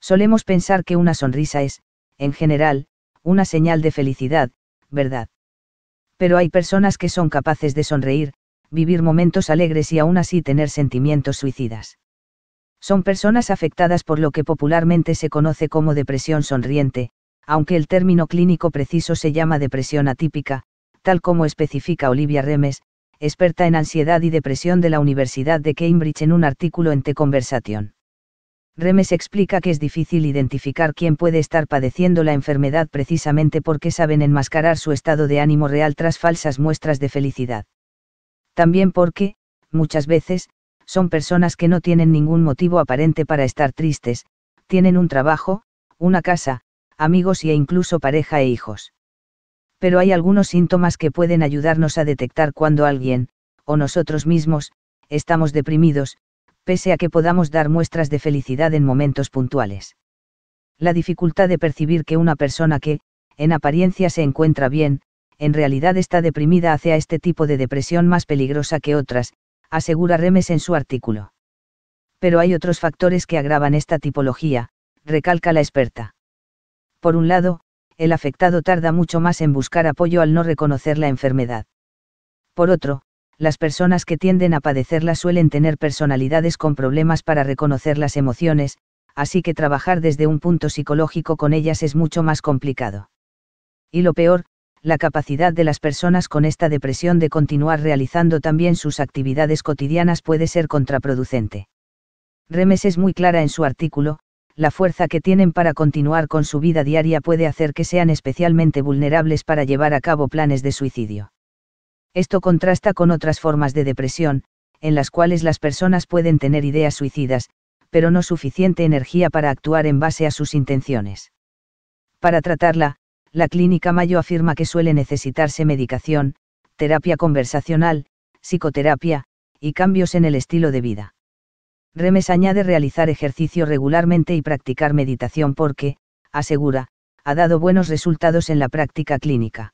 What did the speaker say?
Solemos pensar que una sonrisa es, en general, una señal de felicidad, ¿verdad? Pero hay personas que son capaces de sonreír, vivir momentos alegres y aún así tener sentimientos suicidas. Son personas afectadas por lo que popularmente se conoce como depresión sonriente, aunque el término clínico preciso se llama depresión atípica, tal como especifica Olivia Remes, experta en ansiedad y depresión de la Universidad de Cambridge en un artículo en The Conversation. Remes explica que es difícil identificar quién puede estar padeciendo la enfermedad precisamente porque saben enmascarar su estado de ánimo real tras falsas muestras de felicidad. También porque, muchas veces, son personas que no tienen ningún motivo aparente para estar tristes, tienen un trabajo, una casa, amigos e incluso pareja e hijos. Pero hay algunos síntomas que pueden ayudarnos a detectar cuando alguien, o nosotros mismos, estamos deprimidos, pese a que podamos dar muestras de felicidad en momentos puntuales. La dificultad de percibir que una persona que, en apariencia se encuentra bien, en realidad está deprimida hacia este tipo de depresión más peligrosa que otras, asegura Remes en su artículo. Pero hay otros factores que agravan esta tipología, recalca la experta. Por un lado, el afectado tarda mucho más en buscar apoyo al no reconocer la enfermedad. Por otro, las personas que tienden a padecerla suelen tener personalidades con problemas para reconocer las emociones, así que trabajar desde un punto psicológico con ellas es mucho más complicado. Y lo peor, la capacidad de las personas con esta depresión de continuar realizando también sus actividades cotidianas puede ser contraproducente. Remes es muy clara en su artículo, la fuerza que tienen para continuar con su vida diaria puede hacer que sean especialmente vulnerables para llevar a cabo planes de suicidio. Esto contrasta con otras formas de depresión, en las cuales las personas pueden tener ideas suicidas, pero no suficiente energía para actuar en base a sus intenciones. Para tratarla, la Clínica Mayo afirma que suele necesitarse medicación, terapia conversacional, psicoterapia, y cambios en el estilo de vida. Remes añade realizar ejercicio regularmente y practicar meditación porque, asegura, ha dado buenos resultados en la práctica clínica.